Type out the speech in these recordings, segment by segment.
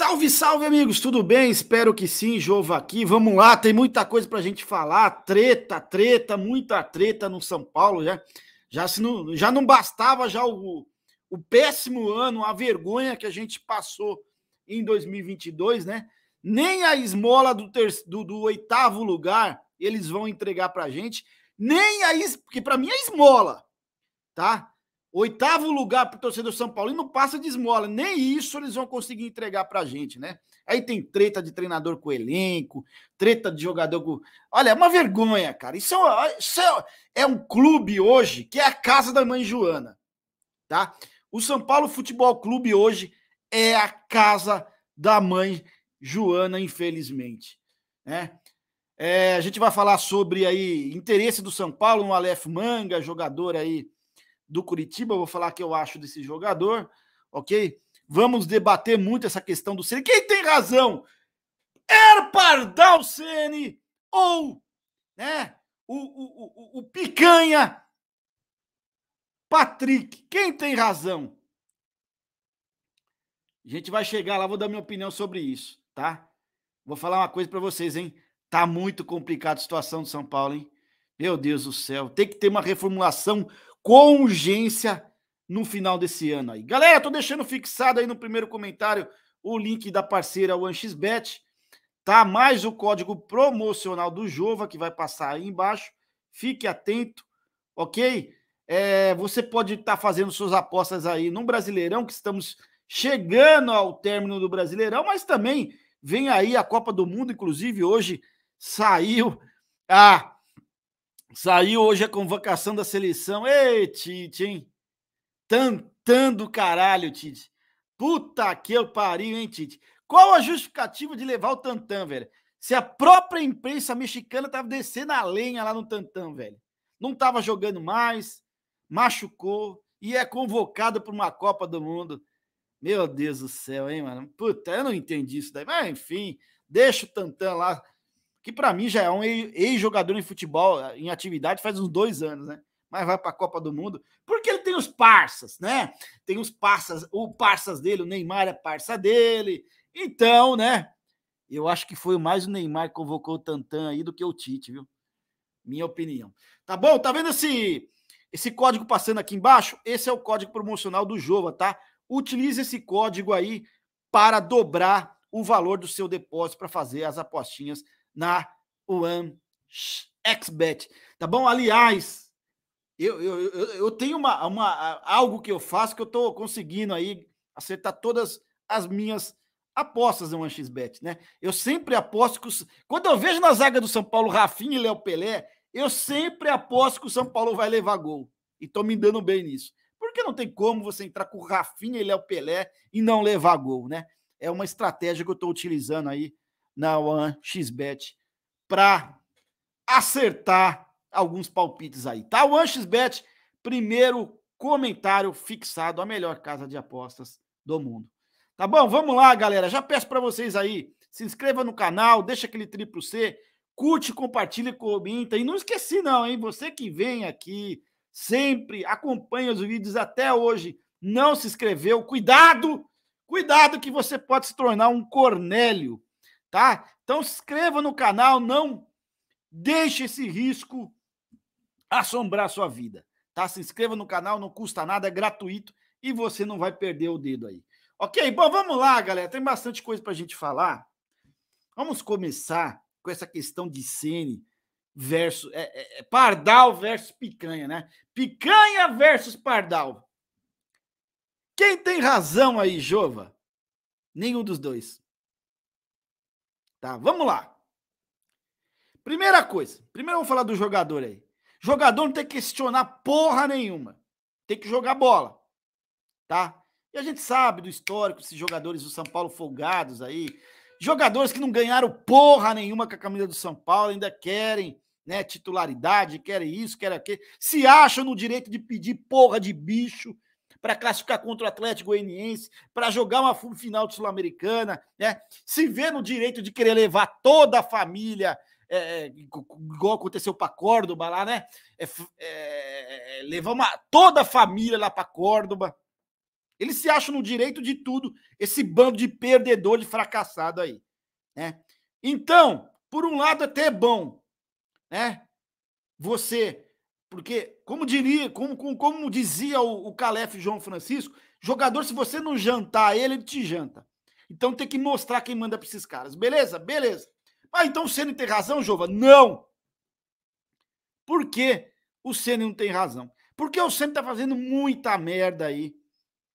Salve, salve, amigos, tudo bem? Espero que sim, Jova aqui. Vamos lá, tem muita coisa para a gente falar. Treta, treta, muita treta no São Paulo, já. Né? Já, se não, já não bastava já o, o péssimo ano, a vergonha que a gente passou em 2022, né? Nem a esmola do, ter, do, do oitavo lugar eles vão entregar para a gente, nem a. Porque para mim é esmola, tá? Oitavo lugar para o torcedor São Paulo e não passa de esmola. Nem isso eles vão conseguir entregar para a gente, né? Aí tem treta de treinador com elenco, treta de jogador com. Olha, é uma vergonha, cara. Isso, é, isso é-, é, um clube hoje que é a casa da mãe Joana, tá? O São Paulo Futebol Clube hoje é a casa da mãe Joana, infelizmente, né? É, a gente vai falar sobre aí interesse do São Paulo no Aleph Manga, jogador aí do Curitiba, vou falar o que eu acho desse jogador, ok? Vamos debater muito essa questão do Ceni. Quem tem razão? Er Pardal Ceni ou né, o, o, o, o Picanha Patrick? Quem tem razão? A gente vai chegar lá, vou dar minha opinião sobre isso, tá? Vou falar uma coisa para vocês, hein? Tá muito complicada a situação do São Paulo, hein? Meu Deus do céu, tem que ter uma reformulação com urgência no final desse ano aí. Galera, tô deixando fixado aí no primeiro comentário o link da parceira OneXBet, tá? Mais o código promocional do Jova que vai passar aí embaixo. Fique atento, ok? É, você pode estar tá fazendo suas apostas aí no Brasileirão, que estamos chegando ao término do Brasileirão, mas também vem aí a Copa do Mundo, inclusive hoje saiu a Saiu hoje a convocação da seleção. Ei, Tite, hein? Tantando caralho, Tite. Puta que eu pariu, hein, Tite? Qual a justificativa de levar o Tantan, velho? Se a própria imprensa mexicana tava descendo a lenha lá no Tantan, velho. Não tava jogando mais, machucou e é convocado para uma Copa do Mundo. Meu Deus do céu, hein, mano? Puta, eu não entendi isso daí. Mas, enfim, deixa o Tantan lá que para mim já é um ex-jogador em futebol, eh, em atividade, faz uns dois anos, né? Mas vai para a Copa do Mundo, porque ele tem os parças, né? Tem os parças, o parças dele, o Neymar é parça dele. Então, né? Eu acho que foi mais o Neymar que convocou o Tantan aí do que o Tite, viu? Minha opinião. Tá bom? Tá vendo esse, esse código passando aqui embaixo? Esse é o código promocional do Jova, tá? Utilize esse código aí para dobrar o valor do seu depósito para fazer as apostinhas na One XBet, tá bom? Aliás, eu, eu, eu, eu tenho uma, uma, algo que eu faço que eu estou conseguindo aí acertar todas as minhas apostas no 1xBet, né? Eu sempre aposto que quando eu vejo na zaga do São Paulo Rafinha e Léo Pelé, eu sempre aposto que o São Paulo vai levar gol. E tô me dando bem nisso. Porque não tem como você entrar com Rafinha e Léo Pelé e não levar gol, né? É uma estratégia que eu estou utilizando aí na One XBet para acertar alguns palpites aí, tá? One XBet, primeiro comentário fixado, a melhor casa de apostas do mundo. Tá bom? Vamos lá, galera. Já peço para vocês aí, se inscreva no canal, deixa aquele triplo C, curte, compartilha, comenta e não esqueci não, hein? Você que vem aqui sempre acompanha os vídeos até hoje, não se inscreveu, cuidado! Cuidado que você pode se tornar um Cornélio tá? Então se inscreva no canal, não deixe esse risco assombrar sua vida, tá? Se inscreva no canal, não custa nada, é gratuito e você não vai perder o dedo aí. Ok, bom, vamos lá, galera. Tem bastante coisa para a gente falar. Vamos começar com essa questão de Sene versus é, é, é, Pardal versus Picanha, né? Picanha versus Pardal. Quem tem razão aí, Jova? Nenhum dos dois. Tá, vamos lá. Primeira coisa, primeiro eu vou falar do jogador aí. Jogador não tem que questionar porra nenhuma. Tem que jogar bola. Tá? E a gente sabe do histórico, esses jogadores do São Paulo folgados aí, jogadores que não ganharam porra nenhuma com a camisa do São Paulo, ainda querem, né, titularidade, querem isso, querem aquilo, se acham no direito de pedir porra de bicho para classificar contra o Atlético Goianiense, para jogar uma final de Sul-Americana, né? Se vê no direito de querer levar toda a família, é, é igual aconteceu para Córdoba lá, né? É, é, é, levar uma, toda a família lá para Córdoba. Eles se acham no direito de tudo, esse bando de perdedor, de fracassado aí. Né? Então, por um lado, é até é bom, né? Você porque, como diria, como, como, como dizia o, o Calef João Francisco, jogador, se você não jantar ele, ele te janta. Então tem que mostrar quem manda para esses caras. Beleza? Beleza. mas ah, então o Senna tem razão, Jova? Não! Por que o Senna não tem razão? Porque o Senna tá fazendo muita merda aí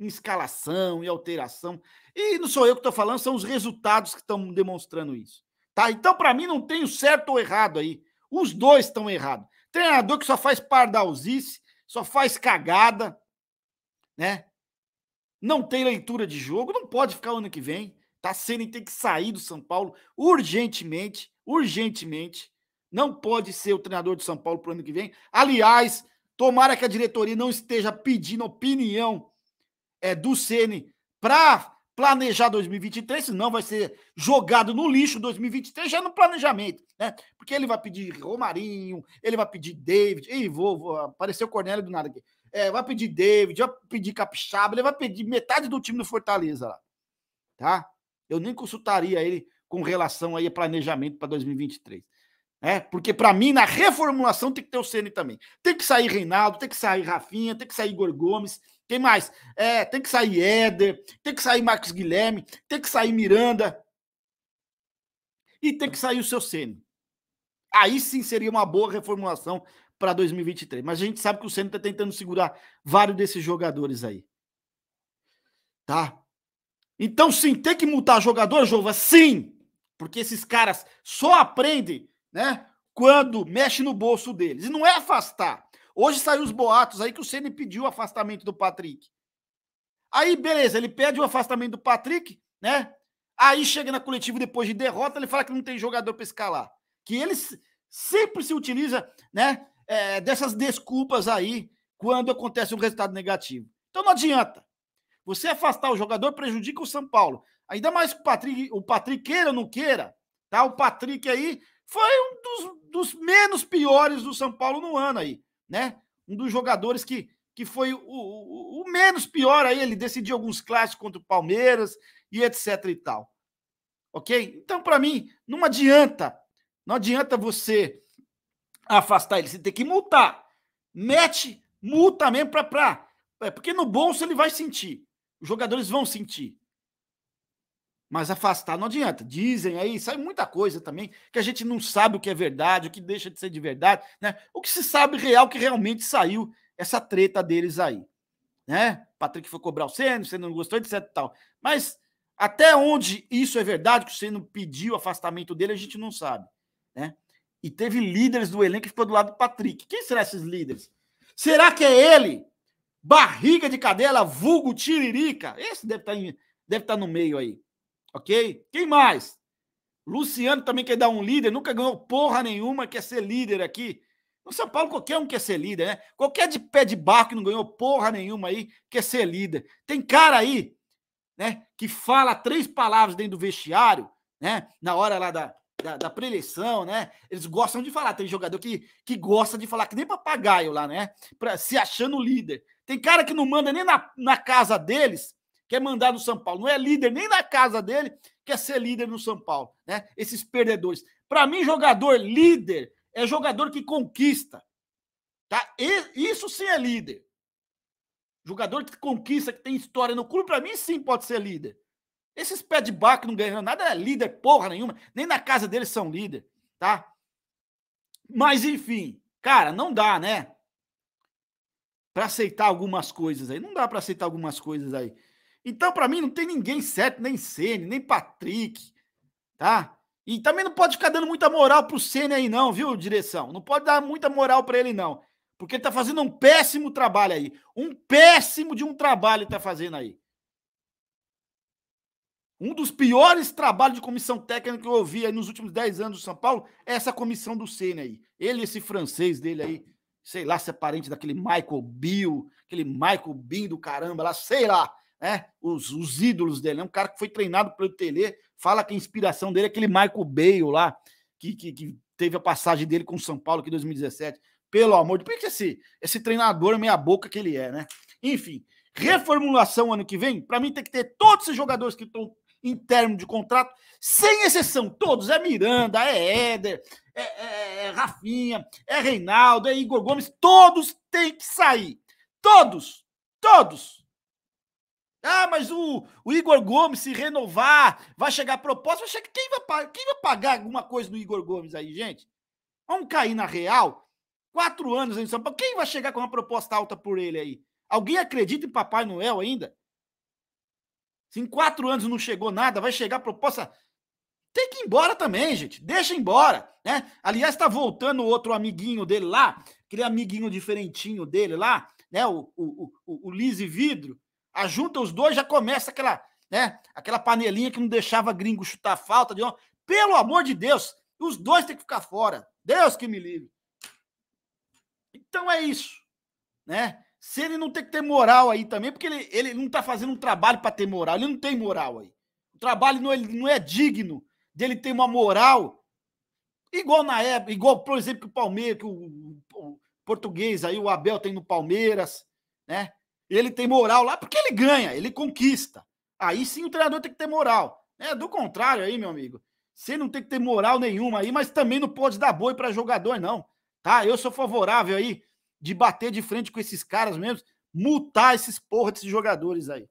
em escalação e alteração. E não sou eu que estou falando, são os resultados que estão demonstrando isso. Tá? Então, para mim, não tem o certo ou errado aí. Os dois estão errados. Treinador que só faz pardalzice, só faz cagada, né? Não tem leitura de jogo, não pode ficar ano que vem. Tá sendo tem que sair do São Paulo urgentemente, urgentemente. Não pode ser o treinador do São Paulo pro ano que vem. Aliás, tomara que a diretoria não esteja pedindo opinião é, do Ceni para planejar 2023, senão vai ser jogado no lixo 2023 já no planejamento, né? Porque ele vai pedir Romarinho, ele vai pedir David, e vou, vou apareceu o Cornélio do nada aqui. É, vai pedir David, vai pedir Capixaba, ele vai pedir metade do time do Fortaleza lá, tá? Eu nem consultaria ele com relação aí a planejamento para 2023. É, porque para mim, na reformulação, tem que ter o Ceni também. Tem que sair Reinaldo, tem que sair Rafinha, tem que sair Igor Gomes, quem mais? É, tem que sair Éder, tem que sair Marcos Guilherme, tem que sair Miranda. E tem que sair o seu Ceni. Aí sim seria uma boa reformulação para 2023. Mas a gente sabe que o Ceni está tentando segurar vários desses jogadores aí. Tá? Então, sim, tem que multar jogador, Jova? Sim! Porque esses caras só aprendem, né? Quando mexe no bolso deles. E não é afastar. Hoje saiu os boatos aí que o Ceni pediu o afastamento do Patrick. Aí, beleza, ele pede o afastamento do Patrick, né? Aí chega na coletiva depois de derrota, ele fala que não tem jogador para escalar. Que ele sempre se utiliza, né? É, dessas desculpas aí quando acontece um resultado negativo. Então não adianta. Você afastar o jogador prejudica o São Paulo. Ainda mais que o Patrick, o Patrick queira ou não queira, tá? O Patrick aí foi um dos, dos menos piores do São Paulo no ano aí né? Um dos jogadores que, que foi o, o, o menos pior aí, ele decidiu alguns clássicos contra o Palmeiras e etc e tal. Ok? Então, para mim, não adianta. Não adianta você afastar ele, você tem que multar. Mete multa mesmo para. Pra... É porque no bolso ele vai sentir. Os jogadores vão sentir. Mas afastar não adianta. Dizem aí, sai muita coisa também, que a gente não sabe o que é verdade, o que deixa de ser de verdade, né? O que se sabe real que realmente saiu essa treta deles aí, né? Patrick foi cobrar o Senna, você não gostou, etc tal. Mas até onde isso é verdade, que o Senna pediu o afastamento dele, a gente não sabe, né? E teve líderes do elenco que ficou do lado do Patrick. Quem serão esses líderes? Será que é ele? Barriga de cadela, vulgo tiririca? Esse deve estar, tá em, deve estar tá no meio aí ok? Quem mais? Luciano também quer dar um líder, nunca ganhou porra nenhuma, quer ser líder aqui. No São Paulo, qualquer um quer ser líder, né? Qualquer de pé de barco que não ganhou porra nenhuma aí, quer ser líder. Tem cara aí, né, que fala três palavras dentro do vestiário, né? Na hora lá da, da, da preleção, né? Eles gostam de falar. Tem jogador que, que gosta de falar que nem papagaio lá, né? Pra, se achando líder. Tem cara que não manda nem na, na casa deles quer é mandar no São Paulo. Não é líder nem na casa dele, quer é ser líder no São Paulo, né? Esses perdedores. Para mim, jogador líder é jogador que conquista, tá? E, isso sim é líder. Jogador que conquista, que tem história no clube, para mim sim pode ser líder. Esses pé de barco não ganham nada é líder porra nenhuma, nem na casa deles são líder, tá? Mas enfim, cara, não dá, né? Para aceitar algumas coisas aí, não dá para aceitar algumas coisas aí. Então, para mim, não tem ninguém certo, nem Sene, nem Patrick, tá? E também não pode ficar dando muita moral pro Sene aí, não, viu, direção? Não pode dar muita moral para ele, não. Porque ele tá fazendo um péssimo trabalho aí. Um péssimo de um trabalho ele tá fazendo aí. Um dos piores trabalhos de comissão técnica que eu ouvi aí nos últimos 10 anos do São Paulo é essa comissão do Ceni aí. Ele, esse francês dele aí, sei lá se é parente daquele Michael Bill, aquele Michael Bean do caramba lá, sei lá né? Os, os ídolos dele. É um cara que foi treinado pelo Tele, fala que a inspiração dele é aquele Michael Bale lá, que, que, que teve a passagem dele com o São Paulo aqui em 2017. Pelo amor de Deus, que esse, esse treinador meia-boca que ele é, né? Enfim, reformulação ano que vem, para mim tem que ter todos esses jogadores que estão em termo de contrato, sem exceção, todos, é Miranda, é Éder, é, é, é, Rafinha, é Reinaldo, é Igor Gomes, todos têm que sair. Todos, todos. Ah, mas o, o Igor Gomes se renovar, vai chegar proposta, vai chegar, quem, vai, quem vai pagar alguma coisa no Igor Gomes aí, gente? Vamos cair na real? Quatro anos em São Paulo, quem vai chegar com uma proposta alta por ele aí? Alguém acredita em Papai Noel ainda? Se em quatro anos não chegou nada, vai chegar proposta. Tem que ir embora também, gente. Deixa embora, né? Aliás, está voltando outro amiguinho dele lá, aquele amiguinho diferentinho dele lá, né? O, o, o, o Lise Vidro. Ajunta os dois, já começa aquela, né? Aquela panelinha que não deixava gringo chutar falta. De... Pelo amor de Deus, os dois têm que ficar fora. Deus que me livre. Então é isso, né? Se ele não tem que ter moral aí também, porque ele, ele não tá fazendo um trabalho para ter moral, ele não tem moral aí. O trabalho não, é, ele não é digno dele ter uma moral igual na época, igual, por exemplo, que o Palmeiras, que o, o, o português aí, o Abel tem no Palmeiras, né? Ele tem moral lá porque ele ganha, ele conquista. Aí sim o treinador tem que ter moral. É, do contrário aí, meu amigo. Você não tem que ter moral nenhuma aí, mas também não pode dar boi para jogador, não. Tá? Eu sou favorável aí de bater de frente com esses caras mesmo, multar esses porra desses jogadores aí.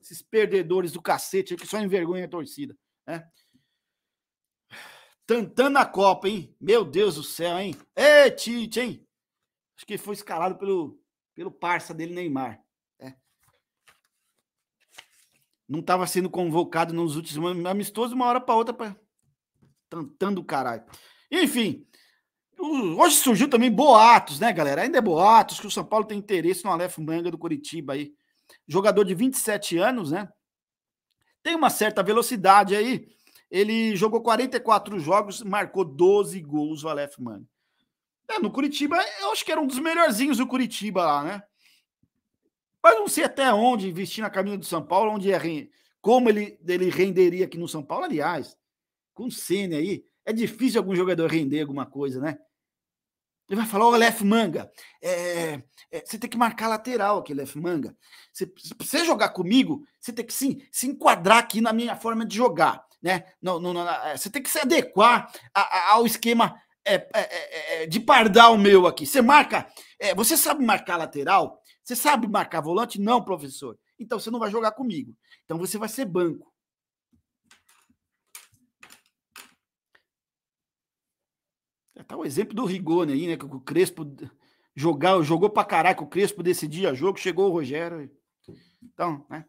Esses perdedores do cacete que só envergonha a torcida, né? Tantana na Copa, hein? Meu Deus do céu, hein? Ê, Tite, hein? Acho que foi escalado pelo pelo parça dele, Neymar. É. Não estava sendo convocado nos últimos amistosos, uma hora para outra, pra... tantando o caralho. Enfim, hoje surgiu também boatos, né, galera? Ainda é boatos que o São Paulo tem interesse no Aleph Manga do Curitiba aí. Jogador de 27 anos, né? Tem uma certa velocidade aí. Ele jogou 44 jogos, marcou 12 gols o Aleph Manga. É, no Curitiba, eu acho que era um dos melhorzinhos do Curitiba lá, né? Mas não sei até onde vestir na camisa do São Paulo, onde é, como ele, ele renderia aqui no São Paulo. Aliás, com o Sene aí, é difícil algum jogador render alguma coisa, né? Ele vai falar, ô Lef Manga, é, é, você tem que marcar lateral aqui, Lef Manga. Você, se você jogar comigo, você tem que sim, se enquadrar aqui na minha forma de jogar. Né? Não, é, você tem que se adequar a, a, ao esquema é é, é, é, é, de pardal meu aqui. Você marca. você sabe marcar lateral? Você sabe marcar volante? Não, professor. Então você não vai jogar comigo. Então você vai ser banco. Tá o exemplo do Rigoni aí, né? Que o Crespo jogar, jogou pra caraca, o Crespo dia jogo, chegou o Rogério. Então, né?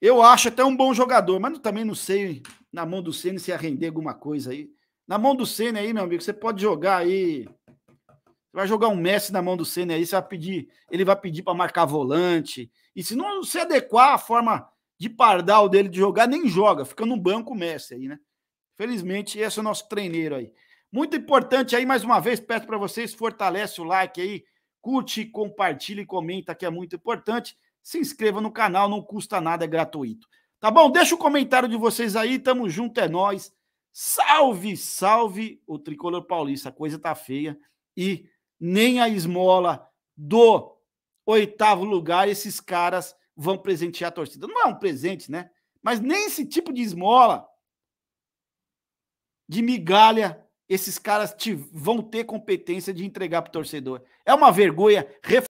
Eu acho até um bom jogador, mas também não sei na mão do Ceni se ia render alguma coisa aí. Na mão do Senna aí, meu amigo, você pode jogar aí. Você vai jogar um Messi na mão do Senna aí, você vai pedir, ele vai pedir para marcar volante. E se não se adequar à forma de pardal dele de jogar, nem joga, fica no banco o Messi aí, né? Felizmente, esse é o nosso treineiro aí. Muito importante aí, mais uma vez, peço para vocês, fortalece o like aí, curte, compartilha e comenta, que é muito importante. Se inscreva no canal, não custa nada, é gratuito. Tá bom? Deixa o comentário de vocês aí, tamo junto, é nós. Salve, salve o tricolor paulista. A coisa tá feia e nem a esmola do oitavo lugar esses caras vão presentear a torcida. Não é um presente, né? Mas nem esse tipo de esmola de migalha esses caras te, vão ter competência de entregar para o torcedor. É uma vergonha.